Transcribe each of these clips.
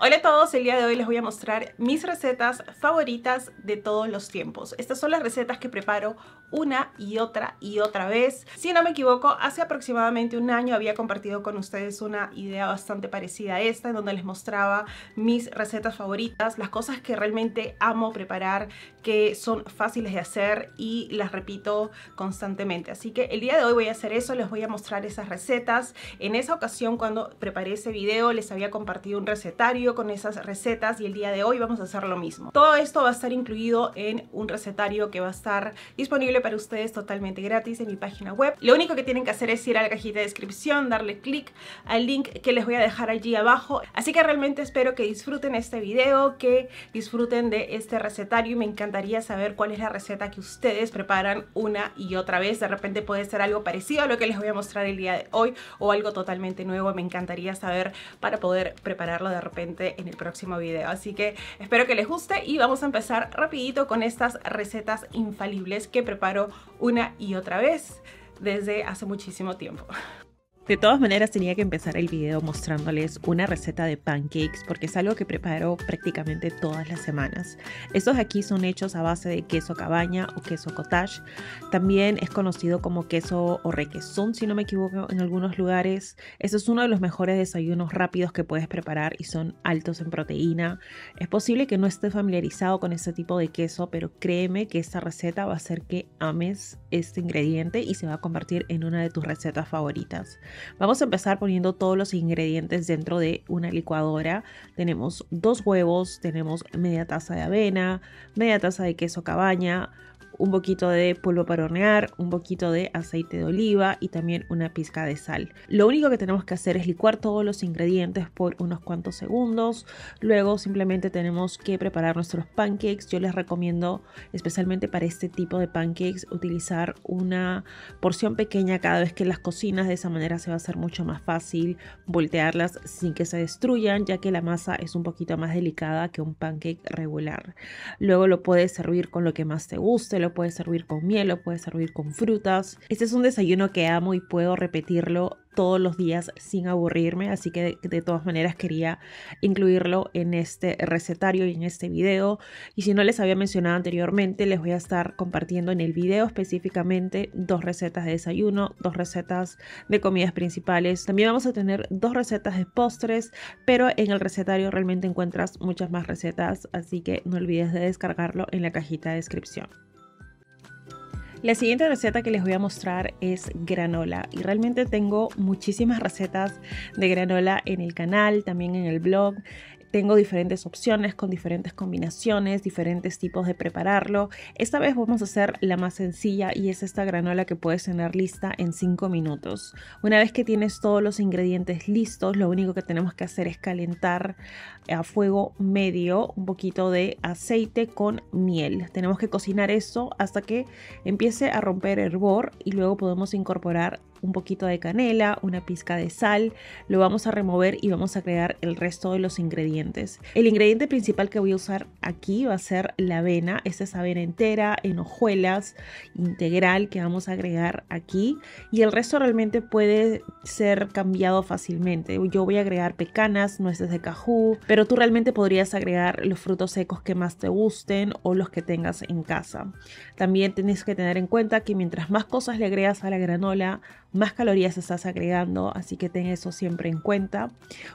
Hola a todos, el día de hoy les voy a mostrar mis recetas favoritas de todos los tiempos. Estas son las recetas que preparo una y otra y otra vez. Si no me equivoco, hace aproximadamente un año había compartido con ustedes una idea bastante parecida a esta, en donde les mostraba mis recetas favoritas, las cosas que realmente amo preparar, que son fáciles de hacer y las repito constantemente. Así que el día de hoy voy a hacer eso, les voy a mostrar esas recetas. En esa ocasión cuando preparé ese video les había compartido un recetario con esas recetas y el día de hoy vamos a hacer lo mismo. Todo esto va a estar incluido en un recetario que va a estar disponible para ustedes totalmente gratis en mi página web. Lo único que tienen que hacer es ir a la cajita de descripción, darle clic al link que les voy a dejar allí abajo. Así que realmente espero que disfruten este video, que disfruten de este recetario me encanta encantaría saber cuál es la receta que ustedes preparan una y otra vez. De repente puede ser algo parecido a lo que les voy a mostrar el día de hoy o algo totalmente nuevo. Me encantaría saber para poder prepararlo de repente en el próximo video. Así que espero que les guste y vamos a empezar rapidito con estas recetas infalibles que preparo una y otra vez desde hace muchísimo tiempo. De todas maneras tenía que empezar el video mostrándoles una receta de pancakes porque es algo que preparo prácticamente todas las semanas. Estos aquí son hechos a base de queso cabaña o queso cottage. También es conocido como queso o requesón si no me equivoco en algunos lugares. Eso es uno de los mejores desayunos rápidos que puedes preparar y son altos en proteína. Es posible que no estés familiarizado con este tipo de queso, pero créeme que esta receta va a hacer que ames este ingrediente y se va a convertir en una de tus recetas favoritas. Vamos a empezar poniendo todos los ingredientes dentro de una licuadora. Tenemos dos huevos, tenemos media taza de avena, media taza de queso cabaña, un poquito de polvo para hornear, un poquito de aceite de oliva y también una pizca de sal. Lo único que tenemos que hacer es licuar todos los ingredientes por unos cuantos segundos. Luego simplemente tenemos que preparar nuestros pancakes. Yo les recomiendo especialmente para este tipo de pancakes utilizar una porción pequeña cada vez que las cocinas. De esa manera se va a hacer mucho más fácil voltearlas sin que se destruyan ya que la masa es un poquito más delicada que un pancake regular. Luego lo puedes servir con lo que más te guste puede servir con miel, puede servir con frutas. Este es un desayuno que amo y puedo repetirlo todos los días sin aburrirme, así que de, todas maneras quería incluirlo en este recetario y en este video. Y si no les había mencionado anteriormente, les voy a estar compartiendo en el video específicamente dos recetas de desayuno, dos recetas de comidas principales. También vamos a tener dos recetas de postres, pero en el recetario realmente encuentras muchas más recetas, así que no olvides de descargarlo en la cajita de descripción. La siguiente receta que les voy a mostrar es granola y realmente tengo muchísimas recetas de granola en el canal, también en el blog tengo diferentes opciones con diferentes combinaciones, diferentes tipos de prepararlo. Esta vez vamos a hacer la más sencilla y es esta granola que puedes tener lista en 5 minutos. Una vez que tienes todos los ingredientes listos, lo único que tenemos que hacer es calentar a fuego medio un poquito de aceite con miel. Tenemos que cocinar eso hasta que empiece a romper hervor y luego podemos incorporar un poquito de canela, una pizca de sal, lo vamos a remover y vamos a agregar el resto de los ingredientes. El ingrediente principal que voy a usar aquí va a ser la avena, esta es avena entera, en hojuelas, integral que vamos a agregar aquí y el resto realmente puede ser cambiado fácilmente. Yo voy a agregar pecanas, nueces de cajú, pero tú realmente podrías agregar los frutos secos que más te gusten o los que tengas en casa. También tienes que tener en cuenta que mientras más cosas le agregas a la granola, más calorías estás agregando, así que ten eso siempre en cuenta.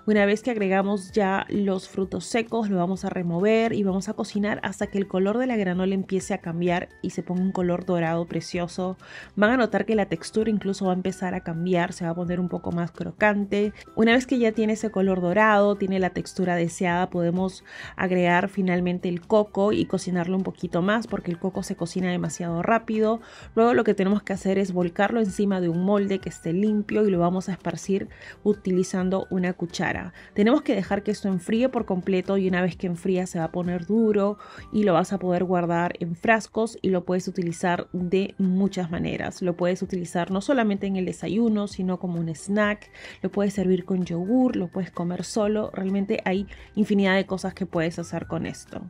Una vez que agregamos ya los frutos secos, lo vamos a remover y vamos a cocinar hasta que el color de la granola empiece a cambiar y se ponga un color dorado precioso. Van a notar que la textura incluso va a empezar a cambiar, se va a poner un poco más crocante. Una vez que ya tiene ese color dorado, tiene la textura deseada, podemos agregar finalmente el coco y cocinarlo un poquito más porque el coco se cocina demasiado rápido. Luego lo que tenemos que hacer es volcarlo encima de un molde de que esté limpio y lo vamos a esparcir utilizando una cuchara. Tenemos que dejar que esto enfríe por completo y una vez que enfría se va a poner duro y lo vas a poder guardar en frascos y lo puedes utilizar de muchas maneras. Lo puedes utilizar no solamente en el desayuno, sino como un snack, lo puedes servir con yogur, lo puedes comer solo, realmente hay infinidad de cosas que puedes hacer con esto.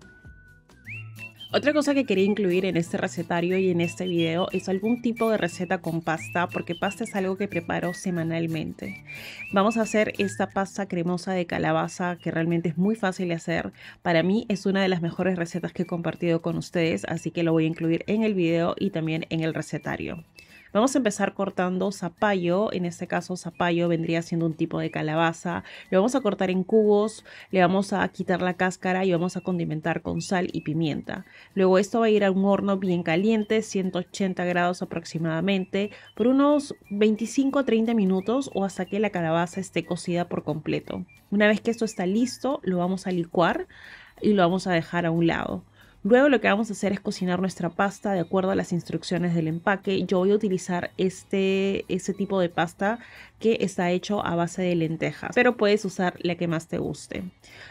Otra cosa que quería incluir en este recetario y en este video es algún tipo de receta con pasta porque pasta es algo que preparo semanalmente. Vamos a hacer esta pasta cremosa de calabaza que realmente es muy fácil de hacer. Para mí es una de las mejores recetas que he compartido con ustedes así que lo voy a incluir en el video y también en el recetario. Vamos a empezar cortando zapallo, en este caso zapallo vendría siendo un tipo de calabaza. Lo vamos a cortar en cubos, le vamos a quitar la cáscara y vamos a condimentar con sal y pimienta. Luego esto va a ir a un horno bien caliente, 180 grados aproximadamente, por unos 25 a 30 minutos o hasta que la calabaza esté cocida por completo. Una vez que esto está listo, lo vamos a licuar y lo vamos a dejar a un lado. Luego lo que vamos a hacer es cocinar nuestra pasta de acuerdo a las instrucciones del empaque. Yo voy a utilizar este, tipo de pasta que está hecho a base de lentejas, pero puedes usar la que más te guste.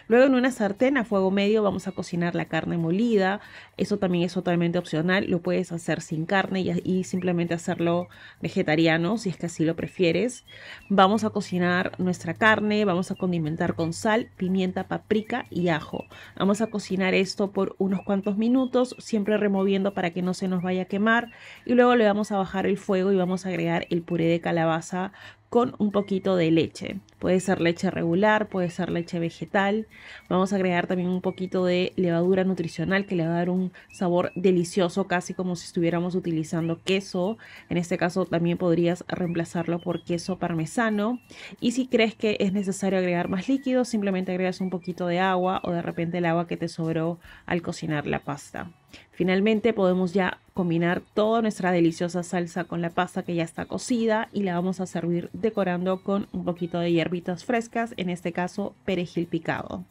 Luego en una sartén a fuego medio vamos a cocinar la carne molida, eso también es totalmente opcional, lo puedes hacer sin carne y, y simplemente hacerlo vegetariano si es que así lo prefieres. Vamos a cocinar nuestra carne, vamos a condimentar con sal, pimienta, paprika y ajo. Vamos a cocinar esto por unos cuantos minutos, siempre removiendo para que no se nos vaya a quemar y luego le vamos a bajar el fuego y vamos a agregar el puré de calabaza con un poquito de leche. Puede ser leche regular, puede ser leche vegetal. Vamos a agregar también un poquito de levadura nutricional que le va a dar un sabor delicioso, casi como si estuviéramos utilizando queso. En este caso también podrías reemplazarlo por queso parmesano. Y si crees que es necesario agregar más líquido, simplemente agregas un poquito de agua o de repente el agua que te sobró al cocinar la pasta. Finalmente podemos ya combinar toda nuestra deliciosa salsa con la pasta que ya está cocida y la vamos a servir decorando con un poquito de hierba frescas, en este caso perejil picado.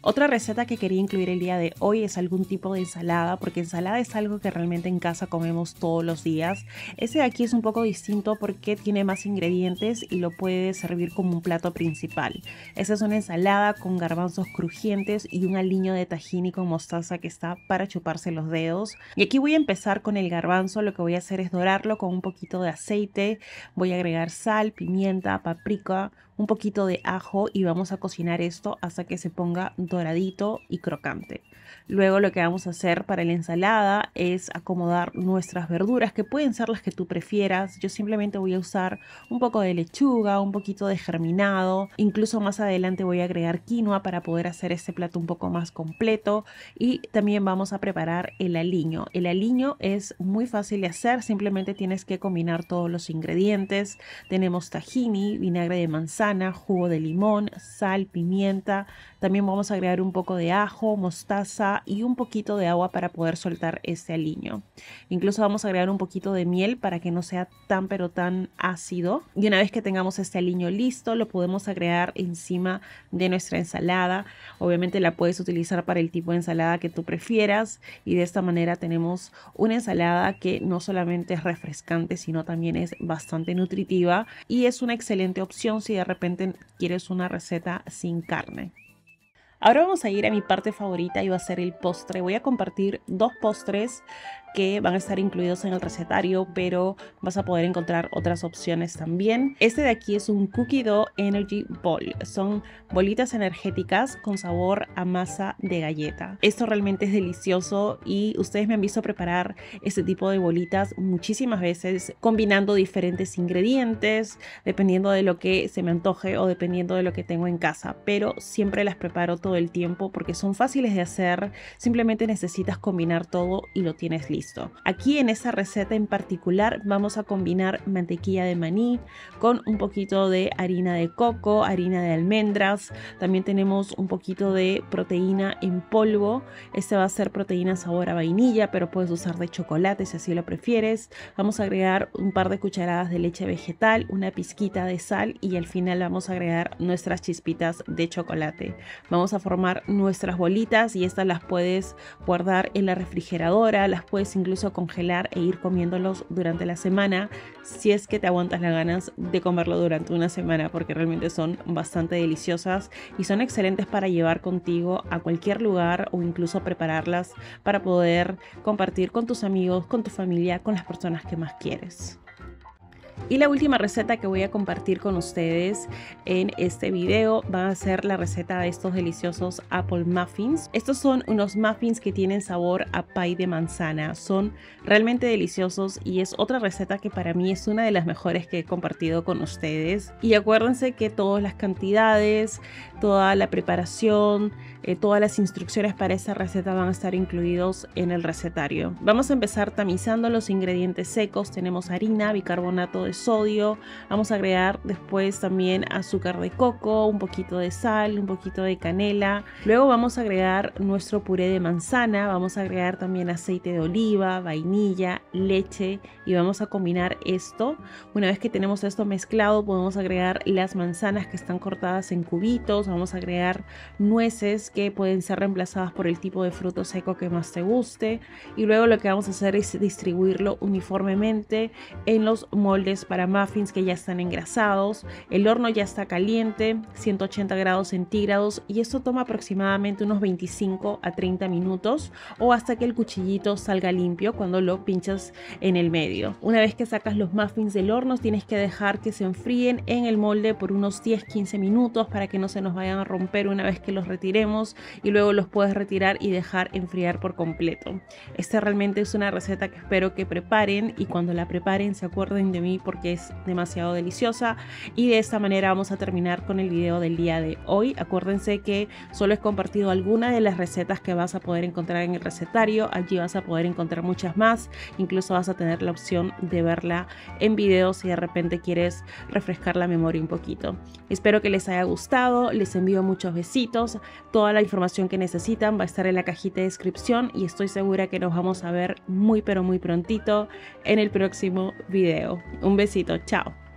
Otra receta que quería incluir el día de hoy es algún tipo de ensalada, porque ensalada es algo que realmente en casa comemos todos los días. Ese de aquí es un poco distinto porque tiene más ingredientes y lo puede servir como un plato principal. Esa es una ensalada con garbanzos crujientes y un aliño de tahini con mostaza que está para chuparse los dedos. Y aquí voy a empezar con el garbanzo, lo que voy a hacer es dorarlo con un poquito de aceite, voy a agregar sal, pimienta, paprika, un poquito de ajo y vamos a cocinar esto hasta que se ponga doradito y crocante. Luego lo que vamos a hacer para la ensalada es acomodar nuestras verduras, que pueden ser las que tú prefieras. Yo simplemente voy a usar un poco de lechuga, un poquito de germinado. Incluso más adelante voy a agregar quinoa para poder hacer este plato un poco más completo. Y también vamos a preparar el aliño. El aliño es muy fácil de hacer, simplemente tienes que combinar todos los ingredientes. Tenemos tahini, vinagre de manzana, jugo de limón, sal, pimienta. También vamos a agregar un poco de ajo, mostaza, y un poquito de agua para poder soltar este aliño. Incluso vamos a agregar un poquito de miel para que no sea tan pero tan ácido. Y una vez que tengamos este aliño listo, lo podemos agregar encima de nuestra ensalada. Obviamente la puedes utilizar para el tipo de ensalada que tú prefieras y de esta manera tenemos una ensalada que no solamente es refrescante, sino también es bastante nutritiva y es una excelente opción si de repente quieres una receta sin carne. Ahora vamos a ir a mi parte favorita y va a ser el postre. Voy a compartir dos postres que van a estar incluidos en el recetario, pero vas a poder encontrar otras opciones también. Este de aquí es un Cookie Dough Energy Ball. Son bolitas energéticas con sabor a masa de galleta. Esto realmente es delicioso y ustedes me han visto preparar este tipo de bolitas muchísimas veces combinando diferentes ingredientes, dependiendo de lo que se me antoje o dependiendo de lo que tengo en casa, pero siempre las preparo todo el tiempo porque son fáciles de hacer, simplemente necesitas combinar todo y lo tienes listo. Aquí en esta receta en particular vamos a combinar mantequilla de maní con un poquito de harina de coco, harina de almendras, también tenemos un poquito de proteína en polvo, este va a ser proteína sabor a vainilla, pero puedes usar de chocolate si así lo prefieres. Vamos a agregar un par de cucharadas de leche vegetal, una pizquita de sal y al final vamos a agregar nuestras chispitas de chocolate. Vamos a formar nuestras bolitas y estas las puedes guardar en la refrigeradora, las puedes incluso congelar e ir comiéndolos durante la semana si es que te aguantas las ganas de comerlo durante una semana porque realmente son bastante deliciosas y son excelentes para llevar contigo a cualquier lugar o incluso prepararlas para poder compartir con tus amigos, con tu familia, con las personas que más quieres. Y la última receta que voy a compartir con ustedes en este video va a ser la receta de estos deliciosos apple muffins. Estos son unos muffins que tienen sabor a pie de manzana. Son realmente deliciosos y es otra receta que para mí es una de las mejores que he compartido con ustedes. Y acuérdense que todas las cantidades, toda la preparación, eh, todas las instrucciones para esa receta van a estar incluidos en el recetario. Vamos a empezar tamizando los ingredientes secos. Tenemos harina, bicarbonato de sodio. Vamos a agregar después también azúcar de coco, un poquito de sal, un poquito de canela. Luego vamos a agregar nuestro puré de manzana, vamos a agregar también aceite de oliva, vainilla, leche y vamos a combinar esto. Una vez que tenemos esto mezclado podemos agregar las manzanas que están cortadas en cubitos, vamos a agregar nueces que pueden ser reemplazadas por el tipo de fruto seco que más te guste y luego lo que vamos a hacer es distribuirlo uniformemente en los moldes para muffins que ya están engrasados, el horno ya está caliente, 180 grados centígrados y esto toma aproximadamente unos 25 a 30 minutos o hasta que el cuchillito salga limpio cuando lo pinchas en el medio. Una vez que sacas los muffins del horno tienes que dejar que se enfríen en el molde por unos 10-15 minutos para que no se nos vayan a romper una vez que los retiremos y luego los puedes retirar y dejar enfriar por completo. Esta realmente es una receta que espero que preparen y cuando la preparen se acuerden de mí porque es demasiado deliciosa. Y de esta manera vamos a terminar con el video del día de hoy. Acuérdense que solo he compartido alguna de las recetas que vas a poder encontrar en el recetario. Allí vas a poder encontrar muchas más. Incluso vas a tener la opción de verla en video si de repente quieres refrescar la memoria un poquito. Espero que les haya gustado. Les envío muchos besitos. Toda la información que necesitan va a estar en la cajita de descripción y estoy segura que nos vamos a ver muy pero muy prontito en el próximo video. Un besito, chao.